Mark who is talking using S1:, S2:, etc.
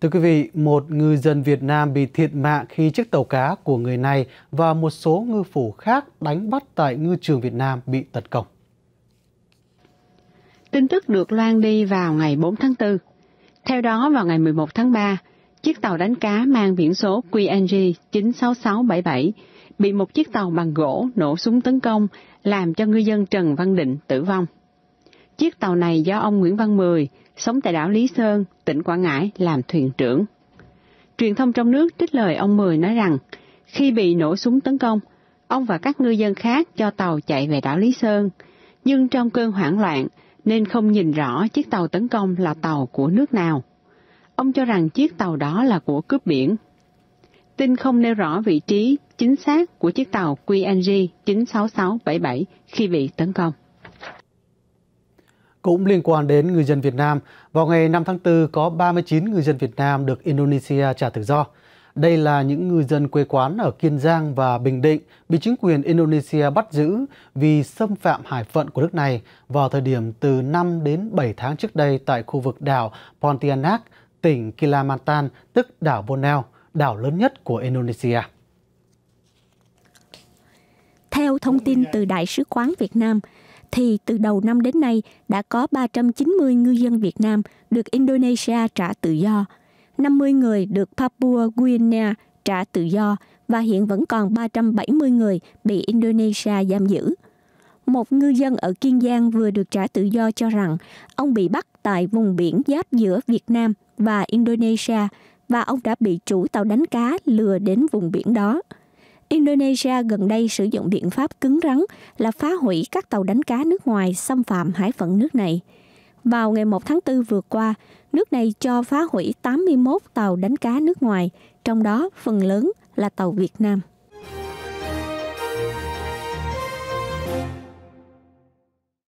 S1: Thưa quý vị, một ngư dân Việt Nam bị thiệt mạng khi chiếc tàu cá của người này và một số ngư phủ khác đánh bắt tại ngư trường Việt Nam bị tấn công.
S2: Tin tức được loan đi vào ngày 4 tháng 4. Theo đó, vào ngày 11 tháng 3, chiếc tàu đánh cá mang biển số QNG 96677 bị một chiếc tàu bằng gỗ nổ súng tấn công, làm cho ngư dân Trần Văn Định tử vong. Chiếc tàu này do ông Nguyễn Văn Mười, sống tại đảo Lý Sơn, tỉnh Quảng Ngãi, làm thuyền trưởng. Truyền thông trong nước trích lời ông Mười nói rằng, khi bị nổ súng tấn công, ông và các ngư dân khác cho tàu chạy về đảo Lý Sơn, nhưng trong cơn hoảng loạn nên không nhìn rõ chiếc tàu tấn công là tàu của nước nào. Ông cho rằng chiếc tàu đó là của cướp biển. Tin không nêu rõ vị trí chính xác của chiếc tàu QNG 96677 khi bị tấn công
S1: cũng liên quan đến người dân Việt Nam. Vào ngày 5 tháng 4 có 39 người dân Việt Nam được Indonesia trả tự do. Đây là những người dân quê quán ở Kiên Giang và Bình Định bị chính quyền Indonesia bắt giữ vì xâm phạm hải phận của nước này vào thời điểm từ 5 đến 7 tháng trước đây tại khu vực đảo Pontianak, tỉnh Kalimantan, tức đảo Borneo, đảo lớn nhất của Indonesia.
S3: Theo thông tin từ Đại sứ quán Việt Nam, thì từ đầu năm đến nay đã có 390 ngư dân Việt Nam được Indonesia trả tự do, 50 người được Papua Guinea trả tự do và hiện vẫn còn 370 người bị Indonesia giam giữ. Một ngư dân ở Kiên Giang vừa được trả tự do cho rằng ông bị bắt tại vùng biển giáp giữa Việt Nam và Indonesia và ông đã bị chủ tàu đánh cá lừa đến vùng biển đó. Indonesia gần đây sử dụng biện pháp cứng rắn là phá hủy các tàu đánh cá nước ngoài xâm phạm hải phận nước này. Vào ngày 1 tháng 4 vừa qua, nước này cho phá hủy 81 tàu đánh cá nước ngoài, trong đó phần lớn là tàu Việt Nam.